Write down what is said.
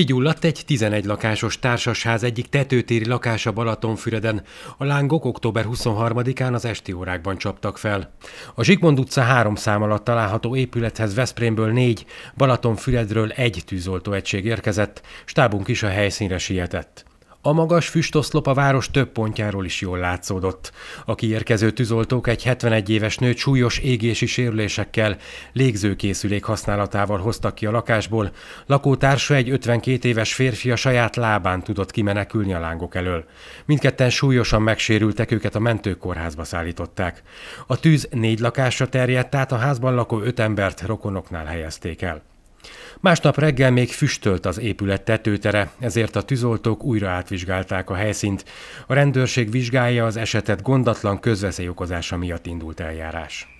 Kigyulladt egy 11 lakásos társasház egyik tetőtéri lakása Balatonfüreden. A lángok október 23-án az esti órákban csaptak fel. A Zsigmond utca három szám alatt található épülethez Veszprémből négy, Balatonfüredről egy tűzoltóegység érkezett, stábunk is a helyszínre sietett. A magas füstoszlop a város több pontjáról is jól látszódott. A kiérkező tűzoltók egy 71 éves nőt súlyos égési sérülésekkel, légzőkészülék használatával hoztak ki a lakásból, lakótársa egy 52 éves férfi a saját lábán tudott kimenekülni a lángok elől. Mindketten súlyosan megsérültek, őket a mentőkórházba szállították. A tűz négy lakásra terjedt, tehát a házban lakó öt embert rokonoknál helyezték el. Másnap reggel még füstölt az épület tetőtere, ezért a tűzoltók újra átvizsgálták a helyszínt. A rendőrség vizsgálja az esetet gondatlan közveszély okozása miatt indult eljárás.